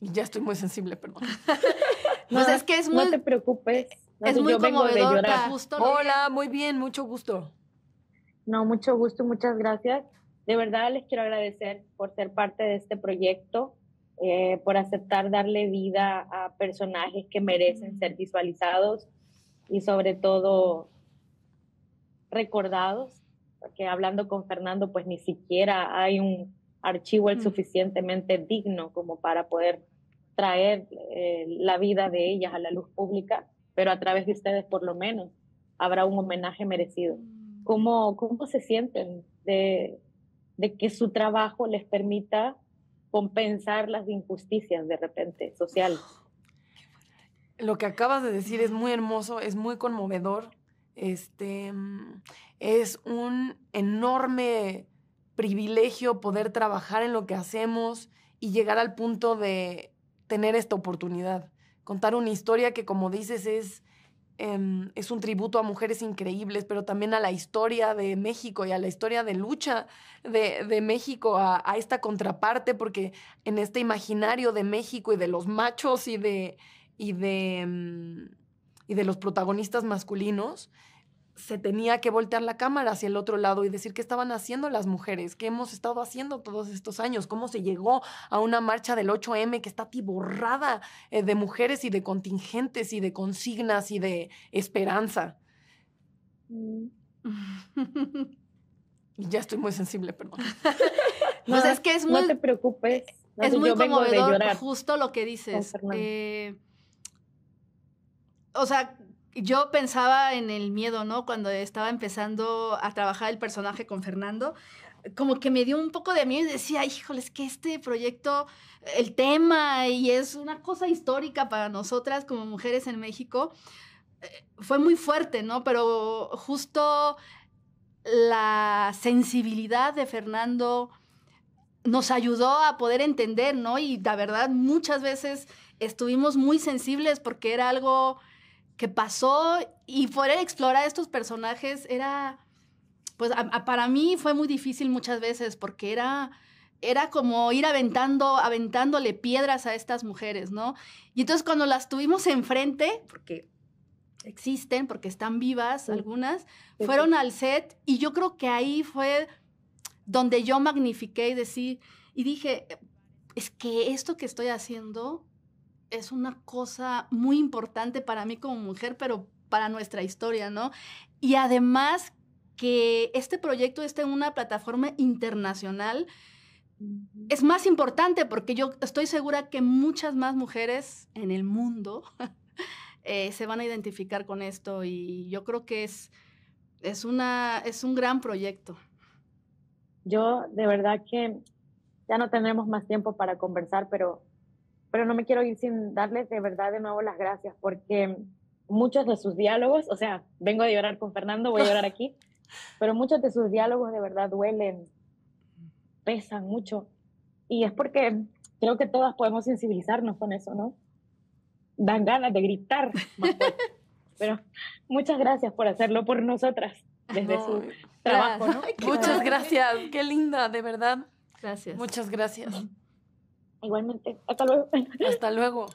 Ya estoy muy sensible, perdón. no, pues es que es muy... No te preocupes. es muy conmovedor. Hola, muy bien, mucho gusto. No, mucho gusto, muchas gracias. De verdad les quiero agradecer por ser parte de este proyecto, eh, por aceptar darle vida a personajes que merecen mm. ser visualizados y sobre todo recordados, porque hablando con Fernando, pues ni siquiera hay un archivo el mm. suficientemente digno como para poder traer eh, la vida de ellas a la luz pública, pero a través de ustedes por lo menos habrá un homenaje merecido. Mm. ¿Cómo, cómo se sienten de, de que su trabajo les permita compensar las injusticias de repente sociales? Lo que acabas de decir es muy hermoso, es muy conmovedor. Este mm, es un enorme privilegio poder trabajar en lo que hacemos y llegar al punto de tener esta oportunidad. Contar una historia que, como dices, es, em, es un tributo a mujeres increíbles, pero también a la historia de México y a la historia de lucha de, México, a, esta contraparte, porque en este imaginario de México y de los machos y de, y de, em, y de los protagonistas masculinos, se tenía que voltear la cámara hacia el otro lado y decir qué estaban haciendo las mujeres, qué hemos estado haciendo todos estos años, cómo se llegó a una marcha del 8M que está tiborrada eh, de mujeres y de contingentes y de consignas y de esperanza. Mm. ya estoy muy sensible, perdón. no, es que es muy... No te preocupes. es muy conmovedor justo lo que dices. Eh, o sea, yo pensaba en el miedo, ¿no? Cuando estaba empezando a trabajar el personaje con Fernando, como que me dio un poco de miedo y decía, híjole, es que este proyecto, el tema, y es una cosa histórica para nosotras como mujeres en México, eh, fue muy fuerte, ¿no? Pero justo la sensibilidad de Fernando nos ayudó a poder entender, ¿no? Y la verdad, muchas veces estuvimos muy sensibles porque era algo que pasó y poder explorar estos personajes era, pues para mí fue muy difícil muchas veces porque era, era como ir aventando, aventándole piedras a estas mujeres, ¿no? Y entonces cuando las tuvimos enfrente, porque existen, porque están vivas algunas, fueron al set y yo creo que ahí fue donde yo magnifiqué y y dije, es que esto que estoy haciendo es una cosa muy importante para mí como mujer, pero para nuestra historia, ¿no? Y además que este proyecto esté en una plataforma internacional es más importante porque yo estoy segura que muchas más mujeres en el mundo eh, se van a identificar con esto y yo creo que es, es, una, es un gran proyecto. Yo de verdad que ya no tenemos más tiempo para conversar, pero pero no me quiero ir sin darles de verdad de nuevo las gracias porque muchos de sus diálogos, o sea, vengo de llorar con Fernando, voy a llorar aquí, pero muchos de sus diálogos de verdad duelen, pesan mucho y es porque creo que todas podemos sensibilizarnos con eso, ¿no? Dan ganas de gritar. pero muchas gracias por hacerlo por nosotras desde su trabajo, Muchas gracias, qué linda, de verdad. Gracias. Muchas gracias. Igualmente, hasta luego. Hasta luego.